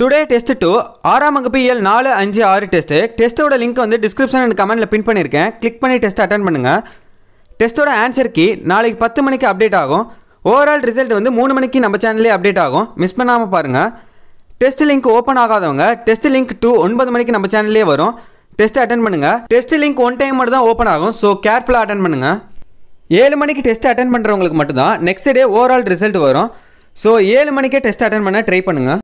today test two ஆறாம் வகுப்பு ஏழு நாலு அஞ்சு ஆறு டெஸ்ட்டு டெஸ்ட்டோட லிங்க் வந்து டிஸ்கிரிப்ஷன் அண்ட் கமெண்ட்டில் பின் பண்ணியிருக்கேன் கிளிக் பண்ணி டெஸ்ட் அட்டன் பண்ணுங்கள் டெஸ்ட்டோட ஆன்சர் கீ நாளைக்கு பத்து மணிக்கு அப்டேட் ஆகும் ஓவரால் ரிசல்ட் வந்து மூணு மணிக்கு நம்ம சேனல்லே அப்டேட் ஆகும் மிஸ் பண்ணாமல் பாருங்கள் டெஸ்ட் லிங்க் ஓப்பன் ஆகாதவங்க டெஸ்ட் லிங்க் டூ ஒன்பது மணிக்கு நம்ம சேனல்லே வரும் டெஸ்ட் அட்டன் பண்ணுங்கள் டெஸ்ட் லிங்க் ஒன் டைம் மட்டும் தான் ஓப்பன் ஆகும் ஸோ கேர்ஃபுல்லாக அட்டன் பண்ணுங்கள் ஏழு மணிக்கு டெஸ்ட் அட்டன் பண்ணுறவங்களுக்கு மட்டும்தான் நெக்ஸ்ட் டே ஓவரால் ரிசல்ட் வரும் ஸோ ஏழு மணிக்கே டெஸ்ட் அட்டன் பண்ண ட்ரை பண்ணுங்கள்